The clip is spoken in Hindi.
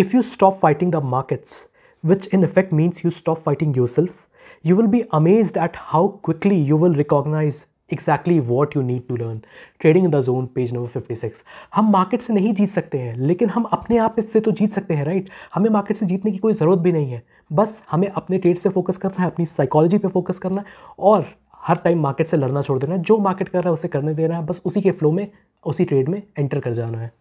If you stop fighting the markets, which in effect means you stop fighting yourself, you will be amazed at how quickly you will recognize exactly what you need to learn trading in the zone page number 56 हम मार्केट से नहीं जीत सकते हैं लेकिन हम अपने आप इससे तो जीत सकते हैं राइट right? हमें मार्केट से जीतने की कोई ज़रूरत भी नहीं है बस हमें अपने ट्रेड से फोकस करना है अपनी साइकोलॉजी पे फोकस करना है और हर टाइम मार्केट से लड़ना छोड़ देना है जो मार्केट कर रहा है उसे करने देना है बस उसी के फ्लो में उसी ट्रेड में एंटर कर जाना है